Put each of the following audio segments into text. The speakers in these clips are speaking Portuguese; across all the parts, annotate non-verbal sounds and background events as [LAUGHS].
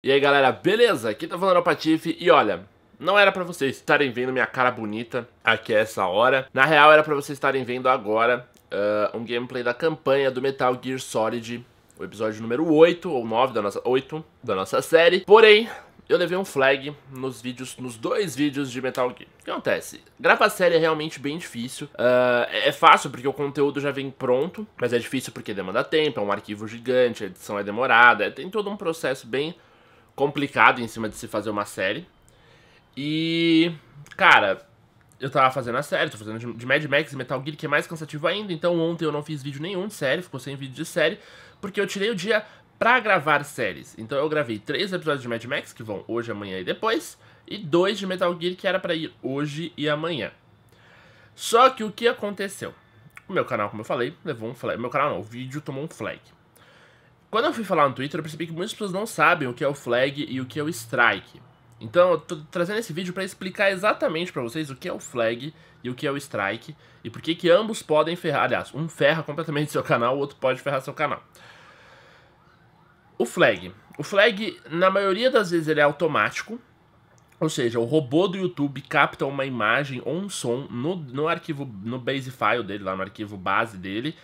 E aí galera, beleza? Aqui tá falando o Patife e olha, não era para vocês estarem vendo minha cara bonita aqui a essa hora. Na real era para vocês estarem vendo agora uh, um gameplay da campanha do Metal Gear Solid, o episódio número 8 ou 9 da nossa 8 da nossa série. Porém, eu levei um flag nos vídeos, nos dois vídeos de Metal Gear. O que acontece? Gravar a série é realmente bem difícil. Uh, é fácil porque o conteúdo já vem pronto, mas é difícil porque demanda tempo, é um arquivo gigante, a edição é demorada, é, tem todo um processo bem complicado em cima de se fazer uma série. E, cara, eu tava fazendo a série, tô fazendo de Mad Max e Metal Gear, que é mais cansativo ainda. Então ontem eu não fiz vídeo nenhum de série, ficou sem vídeo de série, porque eu tirei o dia pra gravar séries. Então eu gravei três episódios de Mad Max, que vão hoje, amanhã e depois, e dois de Metal Gear, que era para ir hoje e amanhã. Só que o que aconteceu? O meu canal, como eu falei, levou um flag. Meu canal não, o vídeo tomou um flag. Quando eu fui falar no Twitter, eu percebi que muitas pessoas não sabem o que é o flag e o que é o strike. Então, eu tô trazendo esse vídeo para explicar exatamente para vocês o que é o flag e o que é o strike e por que que ambos podem ferrar, aliás, um ferra completamente [LAUGHS] seu canal, o outro pode ferrar seu canal. O flag. O flag, na maioria das vezes, ele é automático, ou seja, o robô do YouTube capta uma imagem ou um som no, no arquivo, no base file dele, lá no arquivo base dele,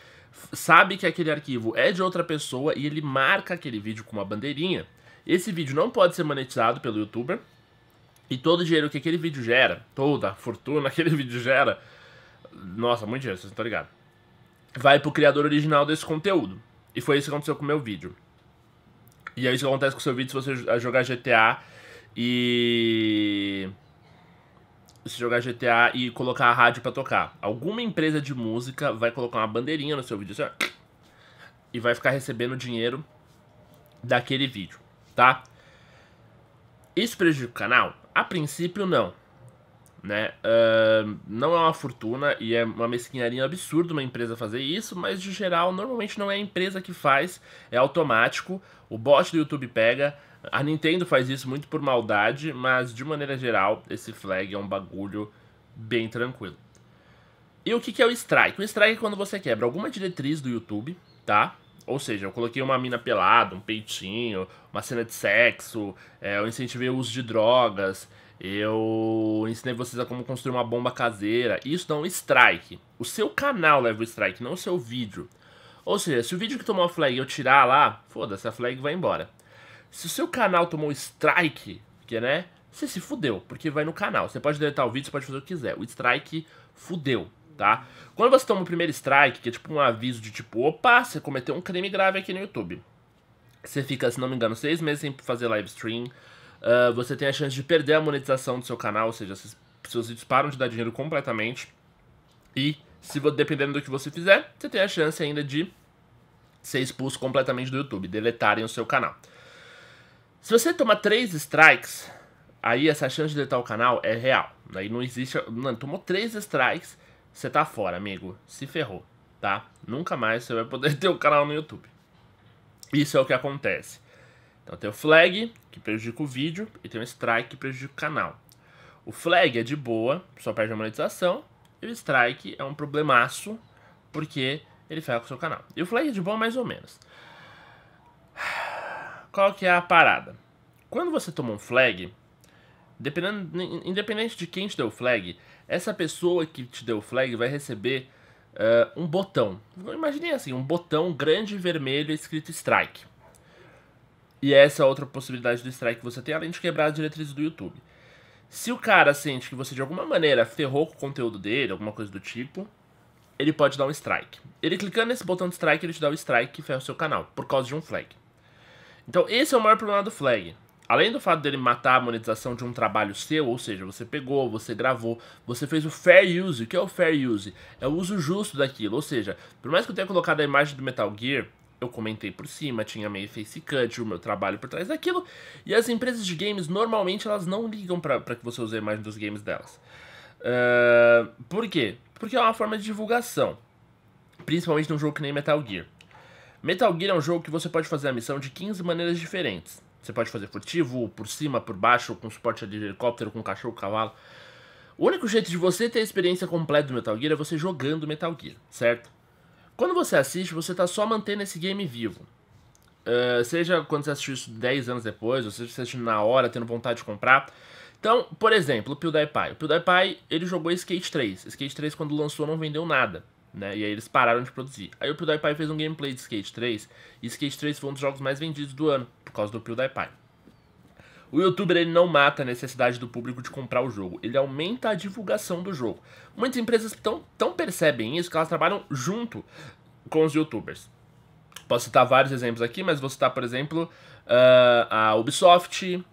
sabe que aquele arquivo é de outra pessoa e ele marca aquele vídeo com uma bandeirinha. Esse vídeo não pode ser monetizado pelo youtuber. E todo o dinheiro que aquele vídeo gera, toda a fortuna [LAUGHS] que aquele vídeo gera, nossa, muito dinheiro, vocês estão ligados, vai pro criador original desse conteúdo. E foi isso que aconteceu com o meu vídeo. E é isso que acontece com o seu vídeo se você jogar GTA e se jogar GTA e colocar a rádio para tocar. Alguma empresa de música vai colocar uma bandeirinha no seu vídeo assim, ó, e vai ficar recebendo dinheiro daquele vídeo, tá? Isso prejudica o canal? A princípio não. Né? Uh, não é uma fortuna e é uma mesquinharia absurda uma empresa fazer isso, mas de geral normalmente não é a empresa que faz, é automático. O bot do YouTube pega, a Nintendo faz isso muito por maldade, mas de maneira geral, esse flag é um bagulho bem tranquilo. E o que, que é o strike? O strike é quando você quebra alguma diretriz do YouTube, tá? Ou seja, eu coloquei uma mina pelada, um peitinho, uma cena de sexo, é, eu incentivei o uso de drogas, eu ensinei vocês a como construir uma bomba caseira. Isso dá é um strike. O seu canal leva o strike, não o seu vídeo. Ou seja, se o vídeo que tomou a flag eu tirar lá, foda-se, a flag vai embora. Se o seu canal tomou strike, que né? Você se fudeu, porque vai no canal. Você pode deletar o vídeo, você pode fazer o que quiser. O strike fudeu, tá? Quando você toma o primeiro strike, que é tipo um aviso de tipo, opa, você cometeu um crime grave aqui no YouTube. Você fica, se não me engano, seis meses sem fazer live stream. Uh, você tem a chance de perder a monetização do seu canal, ou seja, seus vídeos param de dar dinheiro completamente. E, se dependendo do que você fizer, você tem a chance ainda de ser expulso completamente do YouTube, deletarem o seu canal. Se você tomar três strikes, aí essa chance de deletar o canal é real. Aí não existe. Mano, tomou três strikes, você tá fora, amigo. Se ferrou, tá? Nunca mais você vai poder [LAUGHS] ter o um canal no YouTube. Isso é o que acontece. Então tem o flag, que prejudica o vídeo, e tem o strike, que prejudica o canal. O flag é de boa, só perde a monetização, e o strike é um problemaço, porque ele ferra com o seu canal. E o flag é de boa mais ou menos qual que é a parada? Quando você toma um flag, dependendo, independente de quem te deu o flag, essa pessoa que te deu o flag vai receber uh, um botão. Imagine assim, um botão grande vermelho escrito strike. E essa é outra possibilidade do strike que você tem, além de quebrar as diretrizes do YouTube. Se o cara sente que você de alguma maneira ferrou com o conteúdo dele, alguma coisa do tipo, ele pode dar um strike. Ele clicando nesse botão de strike, ele te dá o um strike que ferra o seu canal, por causa de um flag. Então esse é o maior problema do Flag. Além do fato dele matar a monetização de um trabalho seu, ou seja, você pegou, você gravou, você fez o fair use. O que é o fair use? É o uso justo daquilo. Ou seja, por mais que eu tenha colocado a imagem do Metal Gear, eu comentei por cima, tinha meio face cut, o meu trabalho por trás daquilo. E as empresas de games, normalmente, elas não ligam para que você use a imagem dos games delas. Uh, por quê? Porque é uma forma de divulgação. Principalmente num jogo que nem Metal Gear. Metal Gear é um jogo que você pode fazer a missão de 15 maneiras diferentes. Você pode fazer furtivo, por cima, por baixo, com suporte de helicóptero, com cachorro, cavalo. O único jeito de você ter a experiência completa do Metal Gear é você jogando Metal Gear, certo? Quando você assiste, você está só mantendo esse game vivo. Uh, seja quando você assistiu isso 10 anos depois, ou seja você tá assistindo na hora, tendo vontade de comprar. Então, por exemplo, o PewDiePie. O PewDiePie, ele jogou Skate 3. Skate 3, quando lançou, não vendeu nada. Né? E aí eles pararam de produzir. Aí o PewDiePie fez um gameplay de Skate 3, e Skate 3 foi um dos jogos mais vendidos do ano, por causa do PewDiePie. O youtuber ele não mata a necessidade do público de comprar o jogo, ele aumenta a divulgação do jogo. Muitas empresas tão, tão percebem isso que elas trabalham junto com os youtubers. Posso citar vários exemplos aqui, mas vou citar, por exemplo, uh, a Ubisoft,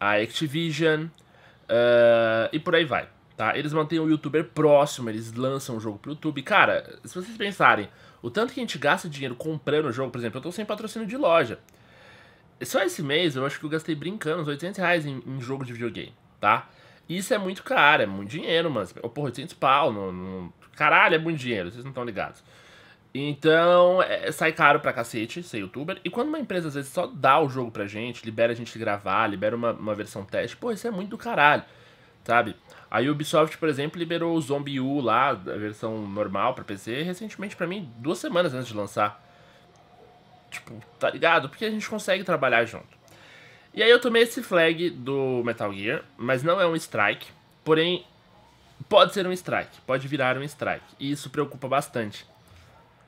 a Activision uh, e por aí vai. Tá? Eles mantêm o youtuber próximo, eles lançam o jogo pro YouTube. Cara, se vocês pensarem, o tanto que a gente gasta dinheiro comprando o jogo, por exemplo, eu tô sem patrocínio de loja. Só esse mês eu acho que eu gastei brincando uns 800 reais em, em jogo de videogame, tá? Isso é muito caro, é muito dinheiro, mano. Porra, 800 pau, no, no, caralho, é muito dinheiro, vocês não estão ligados. Então, é, sai caro pra cacete ser youtuber. E quando uma empresa às vezes só dá o jogo pra gente, libera a gente gravar, libera uma, uma versão teste, pô, isso é muito do caralho sabe? A Ubisoft, por exemplo, liberou o Zombie U lá, a versão normal para PC, recentemente para mim, duas semanas antes de lançar. Tipo, tá ligado? Porque a gente consegue trabalhar junto. E aí eu tomei esse flag do Metal Gear, mas não é um strike, porém pode ser um strike, pode virar um strike, e isso preocupa bastante.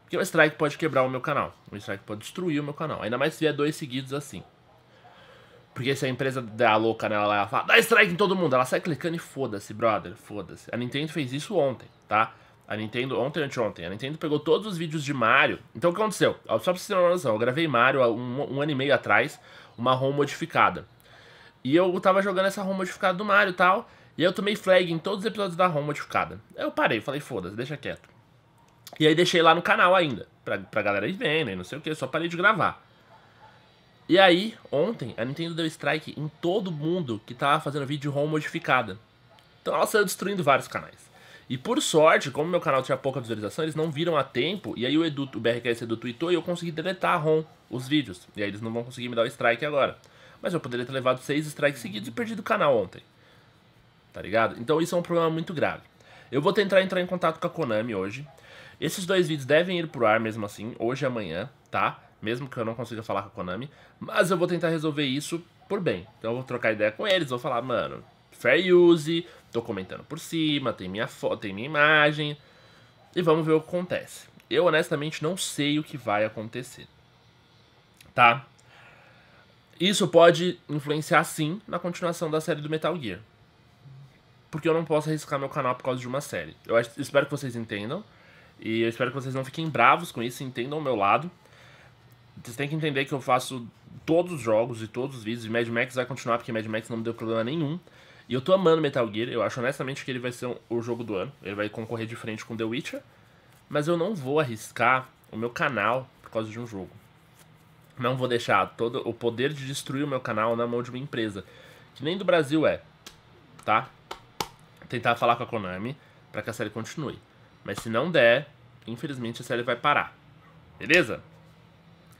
Porque um strike pode quebrar o meu canal, um strike pode destruir o meu canal, ainda mais se vier dois seguidos assim. Porque se a empresa der a louca nela lá, ela fala, dá strike em todo mundo. Ela sai clicando e foda-se, brother, foda-se. A Nintendo fez isso ontem, tá? A Nintendo, ontem, anteontem, a Nintendo pegou todos os vídeos de Mario. Então o que aconteceu? Só pra vocês terem uma noção, eu gravei Mario um, um ano e meio atrás, uma ROM modificada. E eu tava jogando essa ROM modificada do Mario e tal, e eu tomei flag em todos os episódios da ROM modificada. Eu parei, falei, foda-se, deixa quieto. E aí deixei lá no canal ainda, pra, pra galera ir vendo, né, não sei o que, só parei de gravar. E aí, ontem, a Nintendo deu strike em todo mundo que tava fazendo vídeo ROM modificada. Então ela saiu destruindo vários canais. E por sorte, como meu canal tinha pouca visualização, eles não viram a tempo, e aí o Edu, o BRKS Edu tweetou e eu consegui deletar a ROM, os vídeos. E aí eles não vão conseguir me dar o strike agora. Mas eu poderia ter levado seis strikes seguidos e perdido o canal ontem. Tá ligado? Então isso é um problema muito grave. Eu vou tentar entrar em contato com a Konami hoje. Esses dois vídeos devem ir pro ar mesmo assim, hoje e amanhã, tá? mesmo que eu não consiga falar com a Konami, mas eu vou tentar resolver isso por bem. Então eu vou trocar ideia com eles, vou falar, mano, fair use, tô comentando por cima, tem minha foto, tem minha imagem, e vamos ver o que acontece. Eu honestamente não sei o que vai acontecer, tá? Isso pode influenciar sim na continuação da série do Metal Gear. Porque eu não posso arriscar meu canal por causa de uma série. Eu espero que vocês entendam. E eu espero que vocês não fiquem bravos com isso, entendam o meu lado. Vocês têm que entender que eu faço todos os jogos e todos os vídeos, e Mad Max vai continuar, porque Mad Max não me deu problema nenhum. E eu tô amando Metal Gear, eu acho honestamente que ele vai ser um, o jogo do ano. Ele vai concorrer de frente com The Witcher. Mas eu não vou arriscar o meu canal por causa de um jogo. Não vou deixar todo o poder de destruir o meu canal na mão de uma empresa. Que nem do Brasil é. Tá? Tentar falar com a Konami para que a série continue. Mas se não der, infelizmente a série vai parar. Beleza?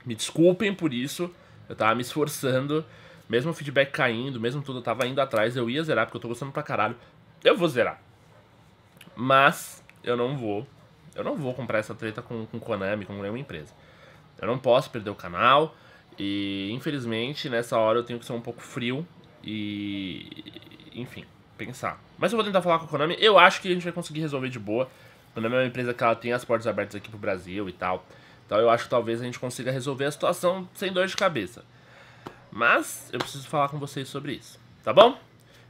Me desculpem por isso, eu tava me esforçando, mesmo o feedback caindo, mesmo tudo, eu tava indo atrás, eu ia zerar, porque eu tô gostando pra caralho. Eu vou zerar. Mas eu não vou. Eu não vou comprar essa treta com, com Konami, com nenhuma empresa. Eu não posso perder o canal. E infelizmente nessa hora eu tenho que ser um pouco frio e. Enfim, pensar. Mas eu vou tentar falar com a Konami. Eu acho que a gente vai conseguir resolver de boa. A Konami é uma empresa que ela tem as portas abertas aqui pro Brasil e tal. Então eu acho que talvez a gente consiga resolver a situação sem dor de cabeça. Mas eu preciso falar com vocês sobre isso, tá bom?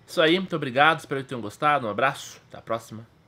Isso aí, muito obrigado, espero que tenham gostado, um abraço, até a próxima.